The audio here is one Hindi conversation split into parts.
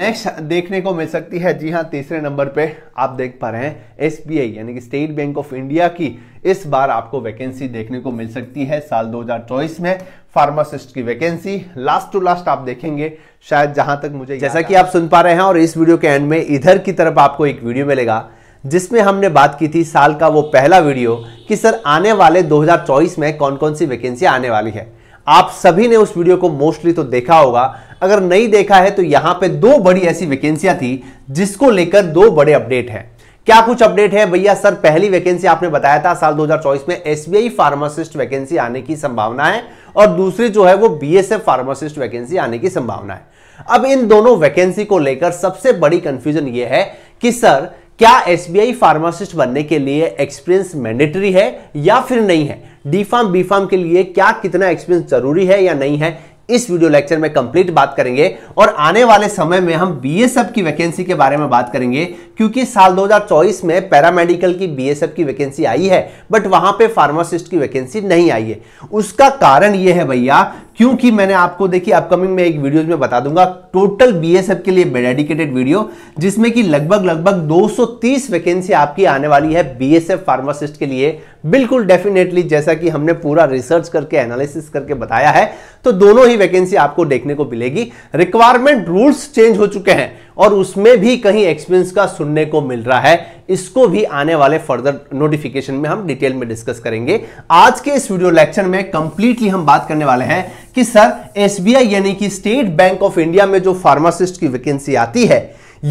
नेक्स्ट देखने को मिल सकती है जी हाँ तीसरे नंबर पे आप देख पा रहे हैं एस यानी कि स्टेट बैंक ऑफ इंडिया की इस बार आपको वैकेंसी देखने को मिल सकती है साल 2024 में फार्मासिस्ट की वैकेंसी लास्ट टू लास्ट आप देखेंगे शायद जहां तक मुझे जैसा कि आप सुन पा रहे हैं और इस वीडियो के एंड में इधर की तरफ आपको एक वीडियो मिलेगा जिसमें हमने बात की थी साल का वो पहला वीडियो कि सर आने वाले 2024 में कौन कौन सी वैकेंसी आने वाली है आप सभी ने उस वीडियो को मोस्टली तो देखा होगा अगर नहीं देखा है तो यहां पे दो बड़ी ऐसी वैकेंसियां थी जिसको लेकर दो बड़े अपडेट हैं क्या कुछ अपडेट है भैया सर पहली वैकेंसी आपने बताया था साल 2024 में एसबीआई फार्मासिस्ट वैकेंसी आने की संभावना है और दूसरी जो है वो बीएसएफ फार्मासिस्ट वैकेंसी आने की संभावना है अब इन दोनों वैकेंसी को लेकर सबसे बड़ी कंफ्यूजन ये है कि सर क्या एस बी आई फार्मासिस्ट बनने के लिए एक्सपीरियंस मैंडेटरी है या फिर नहीं है डी फार्म बी फार्म के लिए क्या कितना एक्सपीरियंस जरूरी है या नहीं है इस वीडियो लेक्चर में कंप्लीट बात करेंगे और आने वाले समय में हम बीएसएफ की वैकेंसी के बारे में बात करेंगे क्योंकि साल 2024 में पैरामेडिकल की बीएसएफ की वैकेंसी आई है बट वहां पे फार्मासिस्ट की वैकेंसी नहीं आई है उसका कारण यह है भैया क्योंकि मैंने आपको देखिए अपकमिंग में एक वीडियो में बता दूंगा टोटल बीएसएफ के लिए डेडिकेटेड वीडियो जिसमें कि लगभग लगभग 230 वैकेंसी आपकी आने वाली है बीएसएफ फार्मासिस्ट के लिए बिल्कुल डेफिनेटली जैसा कि हमने पूरा रिसर्च करके एनालिसिस करके बताया है तो दोनों ही वैकेंसी आपको देखने को मिलेगी रिक्वायरमेंट रूल्स चेंज हो चुके हैं और उसमें भी कहीं एक्सपेंस का सुनने को मिल रहा है इसको भी आने वाले फर्दर नोटिफिकेशन में हम डिटेल में डिस्कस करेंगे आज के इस वीडियो लेक्चर में कंप्लीटली हम बात करने वाले हैं कि सर एसबीआई यानी कि स्टेट बैंक ऑफ इंडिया में जो फार्मासिस्ट की वैकेंसी आती है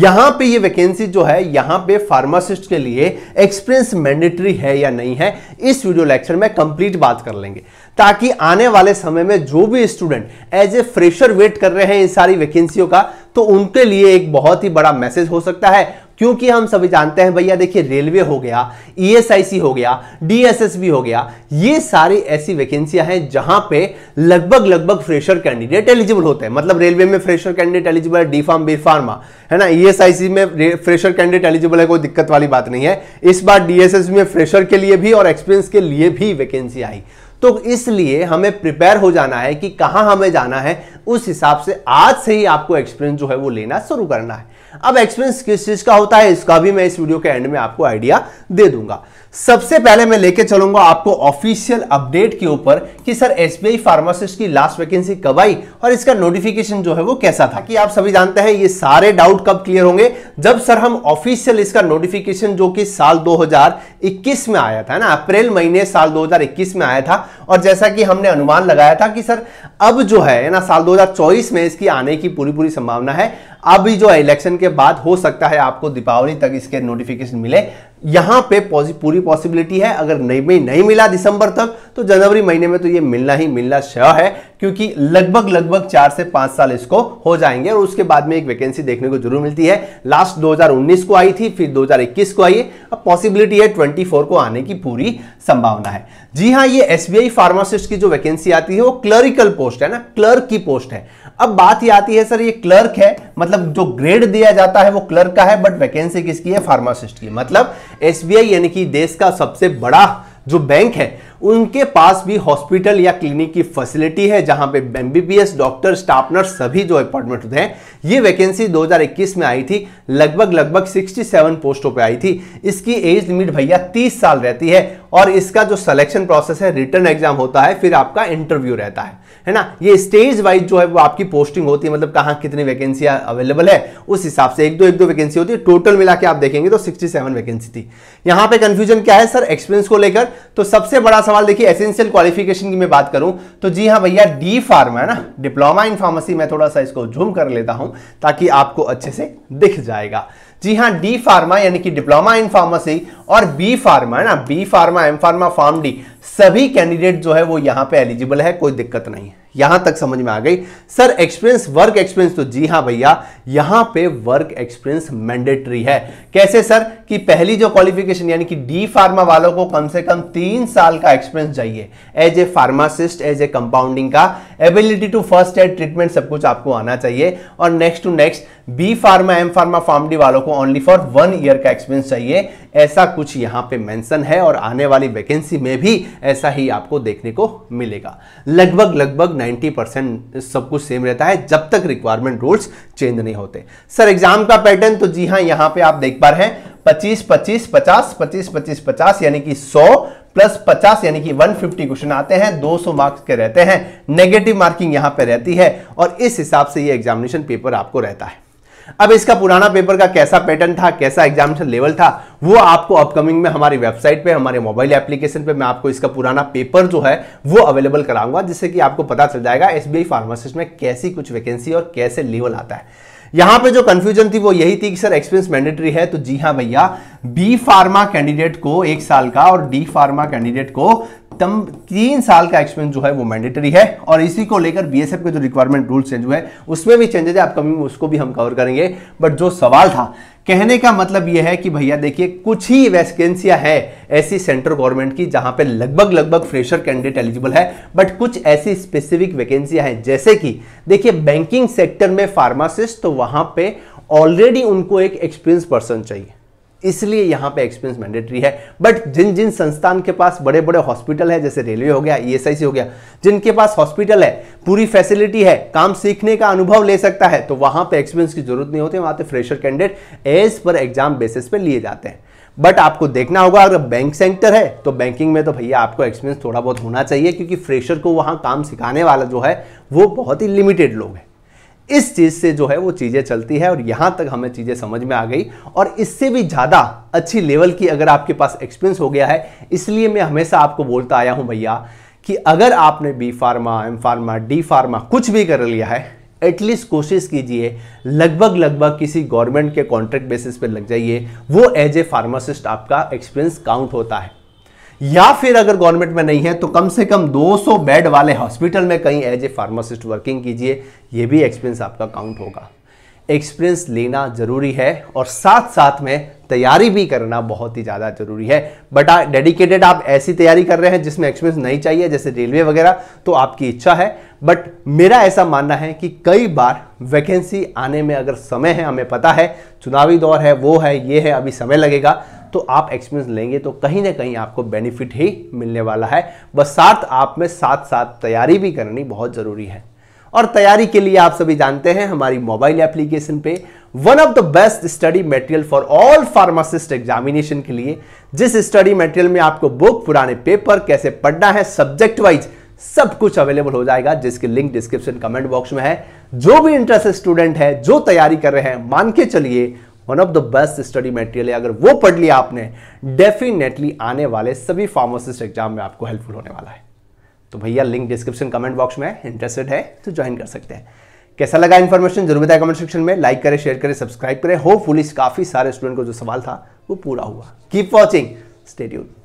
यहां पे ये वैकेंसी जो है यहां पे फार्मासिस्ट के लिए एक्सपीरियंस मैंडेटरी है या नहीं है इस वीडियो लेक्चर में कंप्लीट बात कर लेंगे ताकि आने वाले समय में जो भी student as a fresher wait कर रहे हैं इन सारी वैकेंसियों का तो उनके लिए एक बहुत ही बड़ा मैसेज हो सकता है क्योंकि हम सभी जानते हैं भैया देखिए रेलवे हो गया ईएसआईसी e हो गया डीएसएसबी हो गया ये सारी ऐसी वैकेंसियां हैं जहां पे लगभग लगभग फ्रेशर कैंडिडेट एलिजिबल होते हैं मतलब रेलवे में फ्रेशर कैंडिडेट एलिजिबल है डी फार्म बी फार्मा है ना ईएसआईसी e में फ्रेशर कैंडिडेट एलिजिबल है कोई दिक्कत वाली बात नहीं है इस बार डीएसएस में फ्रेशर के लिए भी और एक्सपीरियंस के लिए भी वैकेंसी आई तो इसलिए हमें प्रिपेयर हो जाना है कि कहां हमें जाना है उस हिसाब से आज से ही आपको एक्सपीरियंस जो है वो लेना शुरू करना है अब एक्सपीरियंस किस चीज का होता है इसका भी मैं इस वीडियो के एंड में आपको आइडिया दे दूंगा सबसे पहले मैं लेके चलूंगा आपको ऑफिशियल अपडेट के ऊपर कि सर एसबीआई फार्मासिस्ट की लास्ट वैकेंसी कब आई और इसका नोटिफिकेशन जो है वो कैसा था कि आप सभी जानते हैं ये सारे डाउट कब क्लियर होंगे जब सर हम ऑफिशियल इसका नोटिफिकेशन जो कि साल 2021 में आया था ना अप्रैल महीने साल 2021 में आया था और जैसा कि हमने अनुमान लगाया था कि सर अब जो है ना साल दो 2024 में इसकी आने की पूरी पूरी संभावना है अभी जो इलेक्शन के बाद हो सकता है आपको दीपावली तक इसके नोटिफिकेशन मिले यहां पे पूरी पॉसिबिलिटी है अगर नहीं में नहीं मिला दिसंबर तक तो जनवरी महीने में तो ये मिलना ही मिलना श्य है क्योंकि लगभग लगभग चार से पांच साल इसको हो जाएंगे और उसके बाद में एक वैकेंसी देखने को जरूर मिलती है लास्ट 2019 को आई थी फिर 2021 को आई है अब पॉसिबिलिटी है 24 को आने की पूरी संभावना है जी हाँ ये एस बी फार्मासिस्ट की जो वैकेंसी आती है वो क्लरिकल पोस्ट है ना क्लर्क की पोस्ट है अब बात ये आती है सर ये क्लर्क है मतलब मतलब जो ग्रेड दिया जाता है वो क्लर्क का है बट वैकेंसी किसकी है फार्मासिस्ट की मतलब एसबीआई यानी कि देश का सबसे बड़ा जो बैंक है उनके पास भी हॉस्पिटल या क्लिनिक की फैसिलिटी है जहां पे एमबीबीएस डॉक्टर स्टाफ नर्स सभी जो अपॉइंटमेंट होते हैं ये वैकेंसी 2021 में आई थी लगभग लगभग 67 पोस्टों पे आई थी इसकी एज लिमिट भैया 30 साल रहती है और इसका जो सिलेक्शन प्रोसेस है रिटर्न एग्जाम होता है फिर आपका इंटरव्यू रहता है है ना ये स्टेज वाइज जो है वो आपकी पोस्टिंग होती है मतलब कहाँ कितनी वैकेंसियाँ अवेलेबल है उस हिसाब से एक दो एक दो वैकेंसी होती है टोटल मिला के आप देखेंगे तो 67 वैकेंसी थी यहाँ पे कन्फ्यूजन क्या है सर एक्सपीरियंस को लेकर तो सबसे बड़ा सवाल देखिए एसेंशियल क्वालिफिकेशन की मैं बात करूँ तो जी हाँ भैया डी फार्मा है ना डिप्लोमा इन फार्मेसी मैं थोड़ा सा इसको झूम कर लेता हूँ ताकि आपको अच्छे से दिख जाएगा जी हाँ डी फार्मा यानी कि डिप्लोमा इन फार्मेसी और बी फार्मा है ना B pharma M pharma pharm D सभी कैंडिडेट जो है वो यहां पे एलिजिबल है कोई दिक्कत नहीं है यहां तक समझ में आ गई सर एक्सपीरियंस वर्क एक्सपीरियंस तो जी हाँ भैया यहां पे वर्क एक्सपीरियंस मैंडेटरी है कैसे सर कि पहली जो क्वालिफिकेशन यानी कि डी फार्मा वालों को कम से कम तीन साल का एक्सपीरियंस चाहिए as a pharmacist as a compounding का ability to first aid treatment सब कुछ आपको आना चाहिए और next to next B pharma M pharma pharm D वालों को ओनली फॉर वन ईयर का एक्सपीरियंस चाहिए ऐसा कुछ यहाँ पे मेंशन है और आने वाली वैकेंसी में भी ऐसा ही आपको देखने को मिलेगा लगभग लगभग 90 परसेंट सब कुछ सेम रहता है जब तक रिक्वायरमेंट रूल्स चेंज नहीं होते सर एग्जाम का पैटर्न तो जी हाँ यहाँ पे आप देख पा रहे हैं पच्चीस पच्चीस पचास पच्चीस पच्चीस पचास यानी कि सौ प्लस पचास यानी कि 150 क्वेश्चन आते हैं 200 मार्क्स के रहते हैं नेगेटिव मार्किंग यहां पे रहती है और इस हिसाब से ये एग्जामिनेशन पेपर आपको रहता है अब इसका पुराना पेपर का कैसा पैटर्न था कैसा एग्जामिनेशन लेवल था वो आपको अपकमिंग में हमारी वेबसाइट पे हमारे मोबाइल एप्लीकेशन पे मैं आपको इसका पुराना पेपर जो है वो अवेलेबल कराऊंगा जिससे कि आपको पता चल जाएगा एस बी में कैसी कुछ वैकेंसी और कैसे लेवल आता है यहां पे जो कंफ्यूजन थी वो यही थी कि सर एक्सपीरियंस मैंडेटरी है तो जी हां भैया बी फार्मा कैंडिडेट को एक साल का और डी फार्मा कैंडिडेट को तम तीन साल का एक्सपीरियंस जो है वो मैंडेटरी है और इसी को लेकर बीएसएफ के जो रिक्वायरमेंट रूल चेंज हुए हैं उसमें भी चेंजेज है अपकमिंग उसको भी हम कवर करेंगे बट जो सवाल था कहने का मतलब यह है कि भैया देखिए कुछ ही वैकेंसियां है ऐसी सेंट्रल गवर्नमेंट की जहां पे लगभग लगभग फ्रेशर कैंडिडेट एलिजिबल है बट कुछ ऐसी स्पेसिफिक वैकेंसियां हैं जैसे कि देखिए बैंकिंग सेक्टर में फार्मासिस्ट तो वहां पे ऑलरेडी उनको एक एक्सपीरियंस पर्सन चाहिए इसलिए यहां पे एक्सपीरियंस मैंडेटरी है बट जिन जिन संस्थान के पास बड़े बड़े हॉस्पिटल है जैसे रेलवे हो गया ई e हो गया जिनके पास हॉस्पिटल है पूरी फैसिलिटी है काम सीखने का अनुभव ले सकता है तो वहां पे एक्सपीरियंस की जरूरत नहीं होती वहां पे फ्रेशर कैंडिडेट एज पर एग्जाम बेसिस पे लिए जाते हैं बट आपको देखना होगा अगर बैंक सेंटर है तो बैंकिंग में तो भैया आपको एक्सपीरियंस थोड़ा बहुत होना चाहिए क्योंकि फ्रेशर को वहां काम सिखाने वाला जो है वो बहुत ही लिमिटेड लोग हैं इस चीज़ से जो है वो चीज़ें चलती है और यहां तक हमें चीज़ें समझ में आ गई और इससे भी ज़्यादा अच्छी लेवल की अगर आपके पास एक्सपीरियंस हो गया है इसलिए मैं हमेशा आपको बोलता आया हूँ भैया कि अगर आपने B pharma M pharma D pharma कुछ भी कर लिया है एटलीस्ट कोशिश कीजिए लगभग लगभग किसी गवर्नमेंट के कॉन्ट्रैक्ट बेसिस पर लग जाइए वो एज ए फार्मासिस्ट आपका एक्सपीरियंस काउंट होता है या फिर अगर गवर्नमेंट में नहीं है तो कम से कम 200 बेड वाले हॉस्पिटल में कहीं एज ए फार्मासिस्ट वर्किंग कीजिए ये भी एक्सपीरियंस आपका काउंट होगा एक्सपीरियंस लेना ज़रूरी है और साथ साथ में तैयारी भी करना बहुत ही ज़्यादा जरूरी है बट डेडिकेटेड आप ऐसी तैयारी कर रहे हैं जिसमें एक्सपीरियंस नहीं चाहिए जैसे रेलवे वगैरह तो आपकी इच्छा है बट मेरा ऐसा मानना है कि कई बार वैकेंसी आने में अगर समय है हमें पता है चुनावी दौर है वो है ये है अभी समय लगेगा तो आप एक्सपीरियंस लेंगे तो कहीं ना कहीं आपको बेनिफिट ही मिलने वाला है बस साथ आप में साथ साथ तैयारी भी करनी बहुत ज़रूरी है और तैयारी के लिए आप सभी जानते हैं हमारी मोबाइल एप्लीकेशन पे one of the best study material for all pharmacist examination के लिए जिस स्टडी मटेरियल में आपको बुक पुराने पेपर कैसे पढ़ना है सब्जेक्ट वाइज सब कुछ अवेलेबल हो जाएगा जिसके लिंक डिस्क्रिप्शन कमेंट बॉक्स में है जो भी इंटरेस्टेड स्टूडेंट है जो तैयारी कर रहे हैं मान के चलिए one of the best study material है अगर वो पढ़ लिया आपने डेफिनेटली आने वाले सभी फार्मासिस्ट एग्जाम में आपको हेल्पफुल होने वाला है तो भैया लिंक डिस्क्रिप्शन कमेंट बॉक्स में इंटरेस्टेड है तो ज्वाइन कर सकते हैं कैसा लगा इन्फॉर्मेशन जरूर बताया कमेंट सेक्शन में लाइक करें शेयर करें सब्सक्राइब करें होप फुल काफ़ी सारे स्टूडेंट को जो सवाल था वो पूरा हुआ कीप वॉचिंग स्टेट्यूड